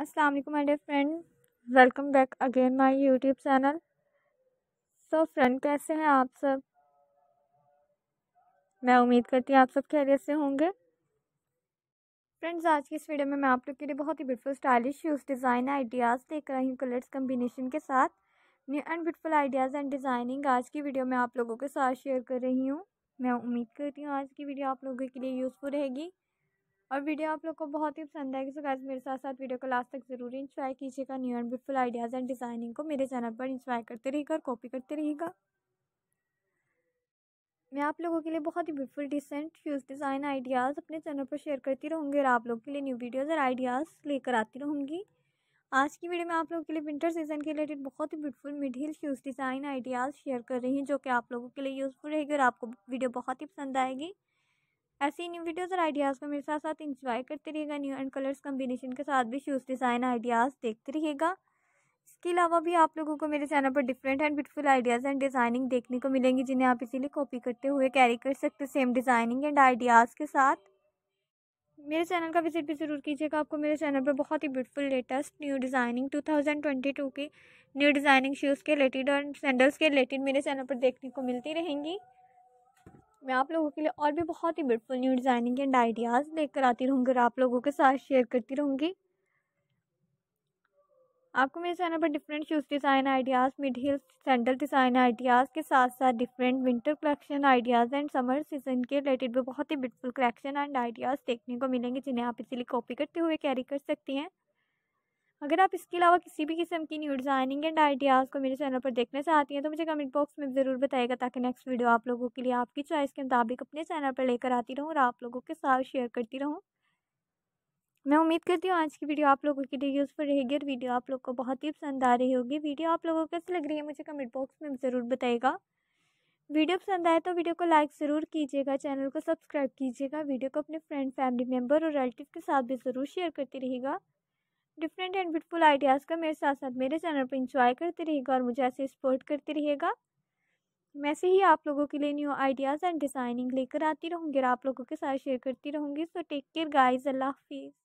Aslam my dear friend welcome back again my YouTube channel so friend कैसे हैं आप सब मैं उम्मीद करती हूँ आप सब खैरियत से होंगे फ्रेंड्स आज की इस वीडियो में मैं आप लोग के लिए बहुत ही beautiful stylish shoes design ideas देख रही हूँ कलर्स कम्बिनेशन के साथ new and beautiful ideas and designing आज की वीडियो में आप लोगों के साथ शेयर कर रही हूँ मैं उम्मीद करती हूँ आज की वीडियो आप लोगों के लिए यूज़फुल रहेगी और वीडियो आप लोग को बहुत ही पसंद आएगी सो गैस मेरे साथ साथ वीडियो को लास्ट तक ज़रूर इंजॉय कीजिएगा new and beautiful ideas and designing को मेरे चैनल पर इंजॉय करते रहिएगा और कॉपी करते रहिएगा मैं आप लोगों के लिए बहुत ही ब्यूटीफुल डिसेंट फ्यूज डिज़ाइन आइडियाज़ अपने चैनल पर शेयर करती रहूँगी और आप लोग के लिए न्यू वीडियोज़ और आइडियाज़ लेकर आती रहूँगी आज की वीडियो में आप लोगों के लिए विंटर सीजन के रिलेटेड बहुत ही beautiful mid heel shoes design ideas share कर रही हूँ जो कि आप लोगों के लिए यूज़फुल रहेगी और आपको वीडियो बहुत ही पसंद आएगी ऐसी न्यू वीडियोज़ और आइडियाज़ को मेरे साथ साथ इंजॉय करते रहिएगा न्यू एंड कलर्स कम्बिनेशन के साथ भी शूज़ डिज़ाइन आइडियाज़ देखते रहिएगा इसके अलावा भी आप लोगों को मेरे चैनल पर different and beautiful ideas and designing देखने को मिलेंगी जिन्हें आप इसीलिए कॉपी करते हुए कैरी कर सकते सेम डिज़ाइनिंग एंड आइडियाज़ के साथ मेरे चैनल का विजिट भी ज़रूर कीजिएगा आपको मेरे चैनल पर बहुत ही ब्यूटीफुल लेटेस्ट न्यू डिज़ाइनिंग 2022 के न्यू डिज़ाइनिंग शूज़ के रिलेटेड और सैंडल्स के रिलेटेड मेरे चैनल पर देखने को मिलती रहेंगी मैं आप लोगों के लिए और भी बहुत ही beautiful new designing and ideas लेकर आती रहूँगी और आप लोगों के साथ शेयर करती रहूँगी आपको मेरे चैनल पर different shoes design ideas mid heels sandal design ideas के साथ साथ different winter collection ideas and summer season के रिलेटेड भी बहुत ही ब्यूटीफुल कलेक्शन एंड आइडियाज़ देखने को मिलेंगे जिन्हें आप इसीलिए कॉपी करते हुए कैरी कर सकती हैं अगर आप इसके अलावा किसी भी किस्म की न्यू डिज़ाइनिंग एंड आइडियाज़ को मेरे चैनल पर देखना चाहती हैं तो मुझे कमेंट बॉक्स में ज़रूर बताएगा ताकि नेक्स्ट वीडियो आप लोगों के लिए आपकी चॉइस के मुताबिक अपने चैनल पर लेकर आती रहूँ और आप लोगों के साथ शेयर करती रहूँ मैं उम्मीद करती हूँ आज की वीडियो आप लोगों के लिए यूज़फुल रहेगी और वीडियो आप लोग को बहुत ही पसंद आ रही होगी वीडियो आप लोगों को कैसी लग रही है मुझे कमेंट बॉक्स में ज़रूर बताएगा वीडियो पसंद आए तो वीडियो को लाइक ज़रूर कीजिएगा चैनल को सब्सक्राइब कीजिएगा वीडियो को अपने फ्रेंड फैमिली मेम्बर और रिलेटिव के साथ भी ज़रूर शेयर करती रहेगा डिफरेंट एंड ब्यूटीफुल आइडियाज़ का मेरे साथ साथ मेरे चैनल पर इंजॉय करते रहिएगा और मुझे ऐसे सपोर्ट करते रहिएगा वैसे ही आप लोगों के लिए न्यू आइडियाज़ एंड डिज़ाइनिंग लेकर आती रहूँगी और आप लोगों के साथ शेयर करती रहूँगी सो टेक केयर गाइज अल्लाह हाफिज़